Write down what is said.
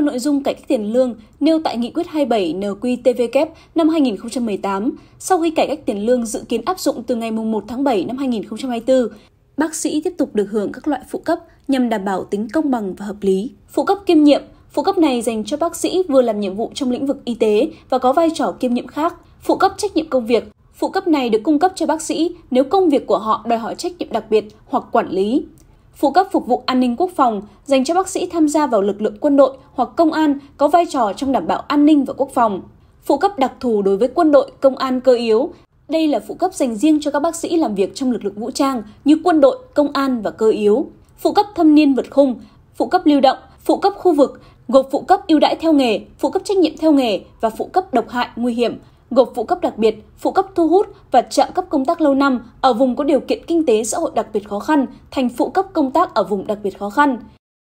theo nội dung cải cách tiền lương nêu tại Nghị quyết 27 NQTVK năm 2018, sau khi cải cách tiền lương dự kiến áp dụng từ ngày 1 tháng 7 năm 2024, bác sĩ tiếp tục được hưởng các loại phụ cấp nhằm đảm bảo tính công bằng và hợp lý. Phụ cấp kiêm nhiệm Phụ cấp này dành cho bác sĩ vừa làm nhiệm vụ trong lĩnh vực y tế và có vai trò kiêm nhiệm khác. Phụ cấp trách nhiệm công việc Phụ cấp này được cung cấp cho bác sĩ nếu công việc của họ đòi hỏi trách nhiệm đặc biệt hoặc quản lý phụ cấp phục vụ an ninh quốc phòng dành cho bác sĩ tham gia vào lực lượng quân đội hoặc công an có vai trò trong đảm bảo an ninh và quốc phòng. Phụ cấp đặc thù đối với quân đội, công an cơ yếu. Đây là phụ cấp dành riêng cho các bác sĩ làm việc trong lực lượng vũ trang như quân đội, công an và cơ yếu. Phụ cấp thâm niên vượt khung, phụ cấp lưu động, phụ cấp khu vực gộp phụ cấp ưu đãi theo nghề, phụ cấp trách nhiệm theo nghề và phụ cấp độc hại nguy hiểm gộp phụ cấp đặc biệt, phụ cấp thu hút và trợ cấp công tác lâu năm ở vùng có điều kiện kinh tế xã hội đặc biệt khó khăn thành phụ cấp công tác ở vùng đặc biệt khó khăn.